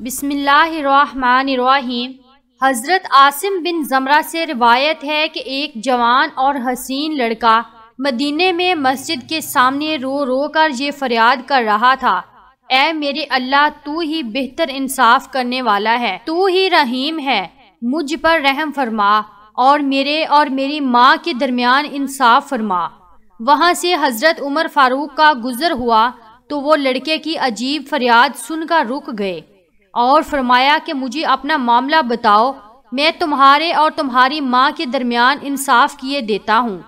बिसमीम हज़रत आसिम बिन ज़मरा से रिवायत है कि एक जवान और हसीन लड़का मदीने में मस्जिद के सामने रो रो कर ये फरियाद कर रहा था ए मेरे अल्लाह तू ही बेहतर इंसाफ करने वाला है तू ही रहीम है मुझ पर रहम फरमा और मेरे और मेरी माँ के दरमियान इंसाफ फरमा वहाँ से हज़रत उमर फारूक का गुजर हुआ तो वो लड़के की अजीब फरियाद सुनकर रुक गए और फरमाया कि मुझे अपना मामला बताओ मैं तुम्हारे और तुम्हारी माँ के दरमियान इंसाफ किए देता हूँ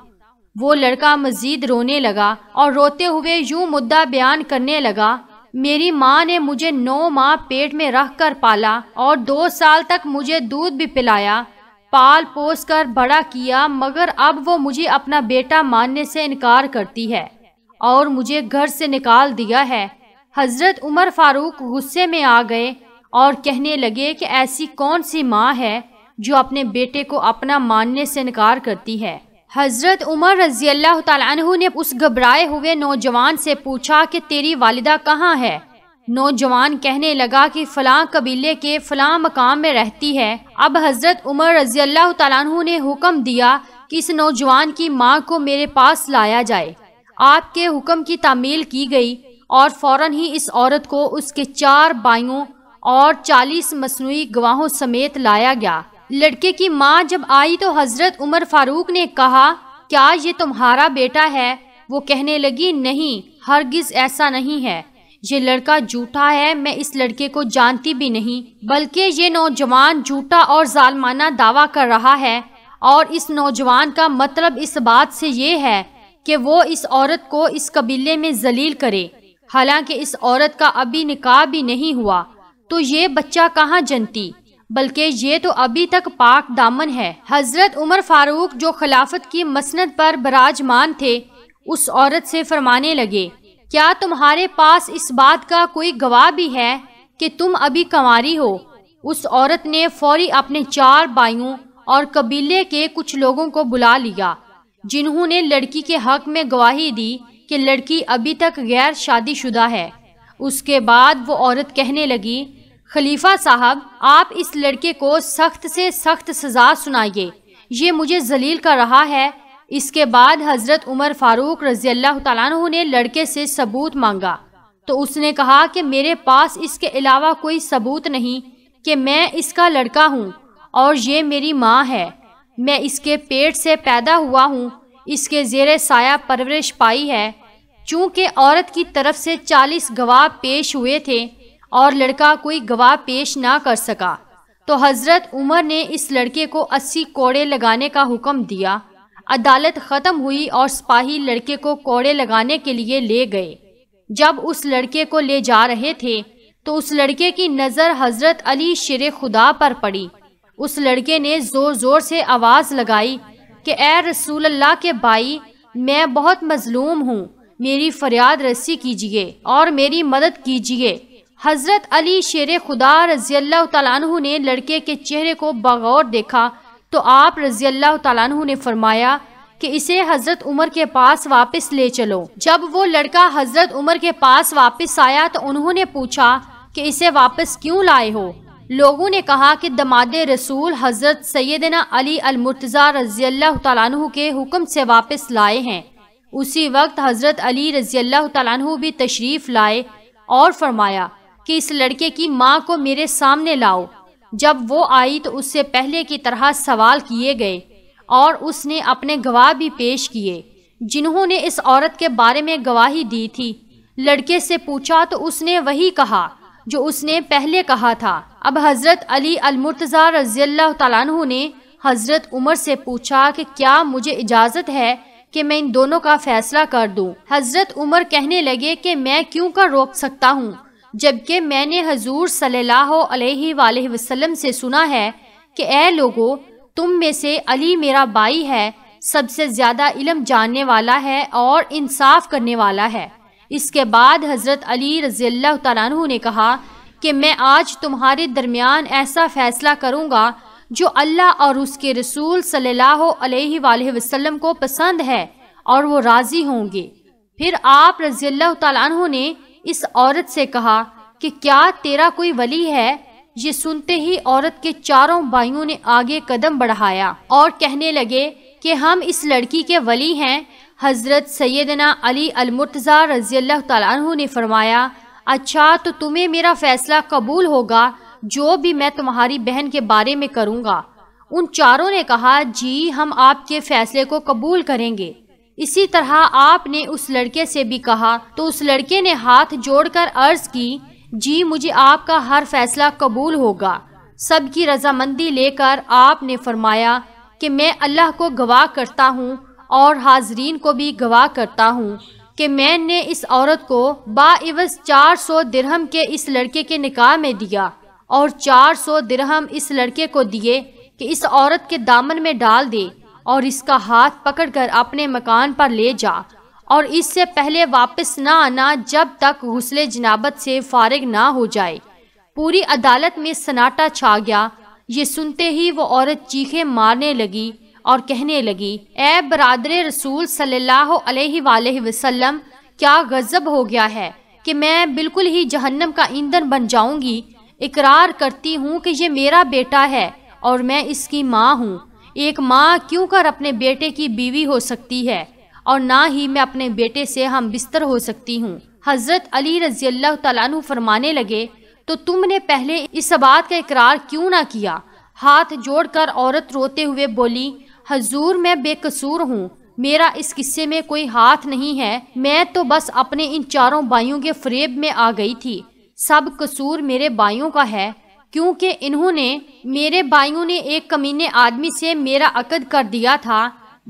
वो लड़का मजीद रोने लगा और रोते हुए यूं मुद्दा बयान करने लगा मेरी माँ ने मुझे नौ माह पेट में रख कर पाला और दो साल तक मुझे दूध भी पिलाया पाल पोस कर बड़ा किया मगर अब वो मुझे अपना बेटा मानने से इनकार करती है और मुझे घर से निकाल दिया है हज़रत उमर फारूक गुस्से में आ गए और कहने लगे कि ऐसी कौन सी माँ है जो अपने बेटे को अपना मानने से इनकार करती है हज़रत उमर रजी अल्लाह तु ने उस घबराए हुए नौजवान से पूछा कि तेरी वालिदा कहाँ है नौजवान कहने लगा कि फलां कबीले के फलां मकाम में रहती है अब हज़रत उमर रजी अल्लाह तु ने हुक्म दिया कि इस नौजवान की माँ को मेरे पास लाया जाए आपके हुक्म की तामील की गई और फौरन ही इस औरत को उसके चार बाइयों और 40 मसनू गवाहों समेत लाया गया लड़के की माँ जब आई तो हजरत उमर फारूक ने कहा क्या ये तुम्हारा बेटा है वो कहने लगी नहीं हरगिज ऐसा नहीं है ये लड़का झूठा है मैं इस लड़के को जानती भी नहीं बल्कि ये नौजवान झूठा और जालमाना दावा कर रहा है और इस नौजवान का मतलब इस बात से ये है कि वो इस औरत को इस कबीले में जलील करे हालांकि इस औरत का अभी निकाह भी नहीं हुआ तो ये बच्चा कहाँ जनती बल्कि ये तो अभी तक पाक दामन है हज़रत उमर फारूक जो खिलाफत की मसनत पर बराजमान थे उस औरत से फरमाने लगे क्या तुम्हारे पास इस बात का कोई गवाह भी है कि तुम अभी कंवारी हो उस औरत ने फौरी अपने चार बाइयों और कबीले के कुछ लोगों को बुला लिया जिन्होंने लड़की के हक में गवाही दी कि लड़की अभी तक गैर शादीशुदा है उसके बाद वो औरत कहने लगी खलीफा साहब आप इस लड़के को सख्त से सख्त सज़ा सुनाइए ये मुझे जलील कर रहा है इसके बाद हज़रत उमर फ़ारूक रज़ी अल्लाह ने लड़के से सबूत मांगा तो उसने कहा कि मेरे पास इसके अलावा कोई सबूत नहीं कि मैं इसका लड़का हूँ और ये मेरी माँ है मैं इसके पेट से पैदा हुआ हूँ इसके जेर साया परवरिश पाई है चूँकि औरत की तरफ से चालीस गवाह पेश हुए थे और लड़का कोई गवाह पेश ना कर सका तो हज़रत उमर ने इस लड़के को अस्सी कोड़े लगाने का हुक्म दिया अदालत ख़त्म हुई और सिपाही लड़के को कोड़े लगाने के लिए ले गए जब उस लड़के को ले जा रहे थे तो उस लड़के की नज़र हज़रत अली शेर खुदा पर पड़ी उस लड़के ने ज़ोर ज़ोर से आवाज़ लगाई कि ए रसूल अल्लाह के भाई मैं बहुत मज़लूम हूँ मेरी फरियाद रस्सी कीजिए और मेरी मदद कीजिए हज़रत अली शेर खुदा रज़ील्ला तु ने लड़के के चेहरे को बगौर देखा तो आप रज़ील्ला तु ने फरमाया कि इसे हज़रत उमर के पास वापस ले चलो जब वो लड़का हज़रत उमर के पास वापस आया तो उन्होंने पूछा कि इसे वापस क्यों लाए हो लोगों ने कहा कि दमाद रसूल हज़रत सैदना अली अलमर्तज़ा रज़ी अल्लाह तु के हुक्म से वापस लाए हैं उसी वक्त हज़रत अली रज़ी अल्लाह तु भी तशरीफ़ लाए और फरमाया कि इस लड़के की माँ को मेरे सामने लाओ जब वो आई तो उससे पहले की तरह सवाल किए गए और उसने अपने गवाह भी पेश किए जिन्होंने इस औरत के बारे में गवाही दी थी लड़के से पूछा तो उसने वही कहा जो उसने पहले कहा था अब हज़रत अली अलमतजा रजी तु ने हज़रत उमर से पूछा कि क्या मुझे इजाज़त है कि मैं इन दोनों का फ़ैसला कर दूं। हज़रत उमर कहने लगे कि मैं क्यों कर रोक सकता हूँ जबकि मैंने हजूर सल्लल्लाहु से सुना है कि ए लोगो तुम में से अली मेरा भाई है सबसे ज़्यादा इलम जानने वाला है और इंसाफ करने वाला है इसके बाद हज़रत अली रजील तु ने कहा कि मैं आज तुम्हारे दरमियान ऐसा फ़ैसला करूँगा जो अल्लाह और उसके रसूल सल्लल्लाहु अलैहि को पसंद है और वो राज़ी होंगे फिर आप रज़ी तु ने इस औरत से कहा कि क्या तेरा कोई वली है ये सुनते ही औरत के चारों भाइयों ने आगे कदम बढ़ाया और कहने लगे कि हम इस लड़की के वली हैं हज़रत सैदना अली अलमुर्तज़ा रजी अल्लाह तु ने फरमाया अच्छा तो तुम्हें मेरा फ़ैसला कबूल होगा जो भी मैं तुम्हारी बहन के बारे में करूँगा उन चारों ने कहा जी हम आपके फ़ैसले को कबूल करेंगे इसी तरह आपने उस लड़के से भी कहा तो उस लड़के ने हाथ जोड़कर अर्ज की जी मुझे आपका हर फैसला कबूल होगा सबकी रजामंदी लेकर आपने फरमाया कि मैं अल्लाह को गवाह करता हूँ और हाजरीन को भी गवाह करता हूँ कि मैंने इस औरत को बाइवस चार सौ दिरहम के इस लड़के के निकाह में दिया और चार सौ दिरहम इस लड़के को दिए कि इस औरत के दामन में डाल दे और इसका हाथ पकड़कर अपने मकान पर ले जा और इससे पहले वापस ना आना जब तक घुसले जनाबत से फारिग ना हो जाए पूरी अदालत में सन्नाटा छा गया ये सुनते ही वो औरत चीखे मारने लगी और कहने लगी ए बरदर रसूल सल्लल्लाहु अलैहि वसल्लम क्या गजब हो गया है कि मैं बिल्कुल ही जहन्नम का ईंधन बन जाऊंगी इकरार करती हूँ कि ये मेरा बेटा है और मैं इसकी माँ हूँ एक माँ क्यों कर अपने बेटे की बीवी हो सकती है और ना ही मैं अपने बेटे से हम बिस्तर हो सकती हूँ हज़रत अली रजी अल्लाह तु फरमाने लगे तो तुमने पहले इस बात का इकरार क्यों ना किया हाथ जोड़कर औरत रोते हुए बोली हजूर मैं बेकसूर हूँ मेरा इस किस्से में कोई हाथ नहीं है मैं तो बस अपने इन चारों बाइयों के फ्रेब में आ गई थी सब कसूर मेरे बाइयों का है क्योंकि इन्होंने मेरे भाइयों ने एक कमीने आदमी से मेरा अकद कर दिया था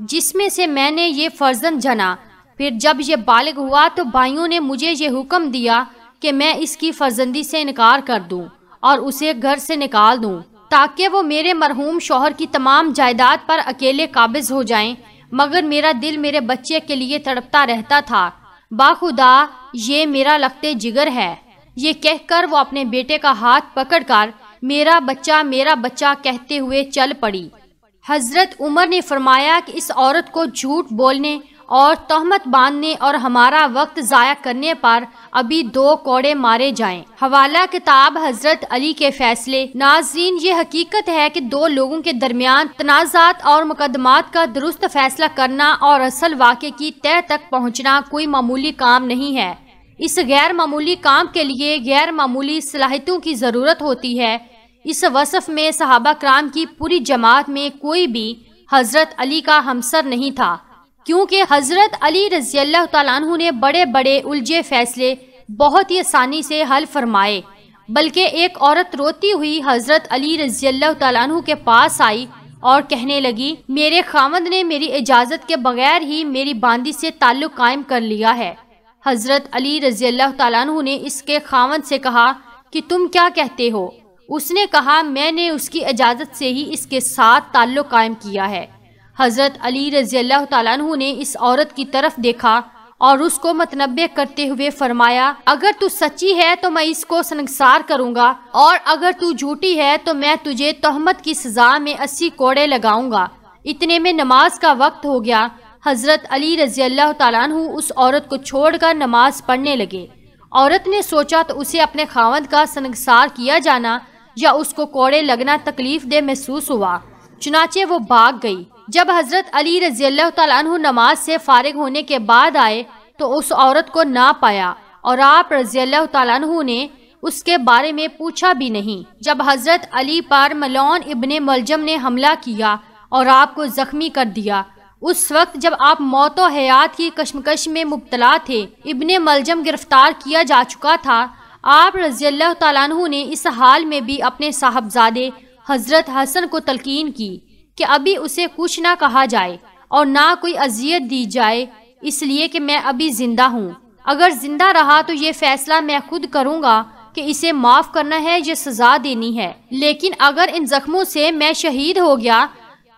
जिसमें से मैंने ये फर्जन जना फिर जब ये बालग हुआ तो भाइयों ने मुझे ये हुक्म दिया कि मैं इसकी फर्जंदी से इनकार कर दूं और उसे घर से निकाल दूं ताकि वो मेरे मरहूम शोहर की तमाम जायदाद पर अकेले काबिज हो जाएं मगर मेरा दिल मेरे बच्चे के लिए तड़पता रहता था बाखुदा ये मेरा लगते जिगर है ये कहकर वो अपने बेटे का हाथ पकड़कर मेरा बच्चा मेरा बच्चा कहते हुए चल पड़ी हजरत उमर ने फरमाया कि इस औरत को झूठ बोलने और तहमत बांधने और हमारा वक्त ज़ाया करने पर अभी दो कोड़े मारे जाएं। हवाला किताब हजरत अली के फैसले नाजरीन ये हकीकत है कि दो लोगों के दरमियान तनाजात और मुकदमात का दुरुस्त फैसला करना और असल वाक़े की तय तक पहुँचना कोई मामूली काम नहीं है इस गैर मामूली काम के लिए गैर मामूली सलाहितों की ज़रूरत होती है इस वसफ़ में सहाबा कराम की पूरी जमात में कोई भी हज़रत अली का हमसर नहीं था क्योंकि हज़रत अली रजी अल्लाह तु ने बड़े बड़े उलझे फैसले बहुत ही आसानी से हल फरमाए बल्कि एक औरत रोती हुई हज़रत अली रजी तु के पास आई और कहने लगी मेरे खामद ने मेरी इजाज़त के बगैर ही मेरी बांदी से ताल्लुक़ कायम कर लिया है हज़रत अली रज़ी अल्लाह तु ने इसके खावन से कहा कि तुम क्या कहते हो उसने कहा मैंने उसकी इजाज़त से ही इसके साथ ताल्लुक़ कायम किया है हज़रत अली रज़ी अल्लाह तु ने इस औरत की तरफ देखा और उसको मतनबे करते हुए फरमाया अगर तू सच्ची है तो मैं इसको संसार करूँगा और अगर तू झूठी है तो मैं तुझे तहमत की सज़ा में अस्सी कोड़े लगाऊंगा इतने में नमाज का वक्त हो गया हज़रत अली रज़ी अल्लाह तु उस औरत को छोड़कर नमाज पढ़ने लगे औरत ने सोचा तो उसे अपने खावंद का संगसार किया जाना या उसको कोड़े लगना तकलीफ दे महसूस हुआ चुनाचे वो भाग गई जब हज़रत अली रजी अल्लाह तु नमाज से फारिग होने के बाद आए तो उस औरत को ना पाया और आप रजी अल्लाह तु ने उसके बारे में पूछा भी नहीं जब हज़रत अली पर मलौन इबन मलजम ने हमला किया और आपको ज़ख्मी कर दिया उस वक्त जब आप मौत और हयात की कश्मकश में मुबतला थे इबन मलजम गिरफ्तार किया जा चुका था आप रजील्ला तु ने इस हाल में भी अपने साहबजादे हज़रत हसन को तलकीन की कि अभी उसे कुछ ना कहा जाए और ना कोई अजियत दी जाए इसलिए कि मैं अभी ज़िंदा हूँ अगर ज़िंदा रहा तो ये फ़ैसला मैं खुद करूँगा कि इसे माफ़ करना है या सज़ा देनी है लेकिन अगर इन ज़ख्मों से मैं शहीद हो गया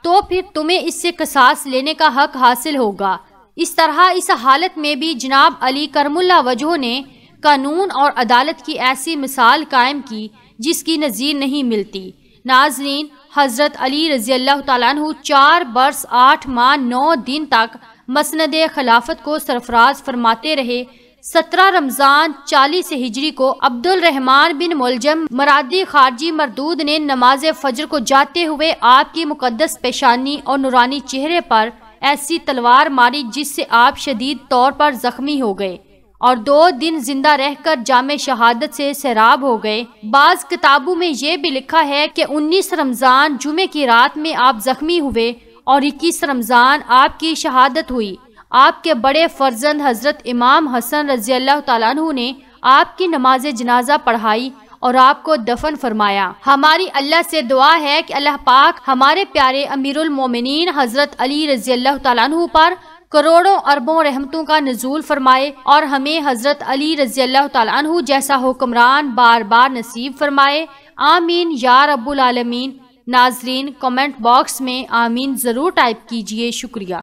तो फिर तुम्हें इससे कसास लेने का हक हासिल होगा इस तरह इस हालत में भी जनाब अली करमुल्ला वजह ने कानून और अदालत की ऐसी मिसाल कायम की जिसकी नज़ीर नहीं मिलती नाजरीन हज़रत अली रज़ी अल्लाह तु चार बरस आठ माह नौ दिन तक मसंद खिलाफत को सरफराज फरमाते रहे सत्रह रमज़ान चालीस हिजरी को अब्दुल रहमान बिन मुलजम मरादी खारजी मरदूद ने नमाज फजर को जाते हुए आपकी मुकदस पेशानी और नुरानी चेहरे पर ऐसी तलवार मारी जिससे आप शदीद तौर पर जख्मी हो गए और दो दिन जिंदा रहकर जाम शहादत से सैराब हो गए बाज किताबों में ये भी लिखा है कि उन्नीस रमज़ान जुमे की रात में आप जख्मी हुए और इक्कीस रमज़ान आपकी शहादत हुई आपके बड़े फर्जंद हज़रत इमाम हसन रजी अल्लाह तु ने आपकी नमाज जनाजा पढ़ाई और आपको दफन फरमाया हमारी अल्लाह से दुआ है कि अल्लाह पाक हमारे प्यारे अमीरुल मोमिनीन हज़रत अली रजी अल्लाह तु पर करोड़ों अरबों रहमतों का नजूल फरमाए और हमें हज़रत अली रजी अल्लाह तु जैसा हुक्मरान बार बार नसीब फरमाए आमीन या रब्बुल आलमीन नाजरीन कमेंट बॉक्स में आमीन ज़रूर टाइप कीजिए शुक्रिया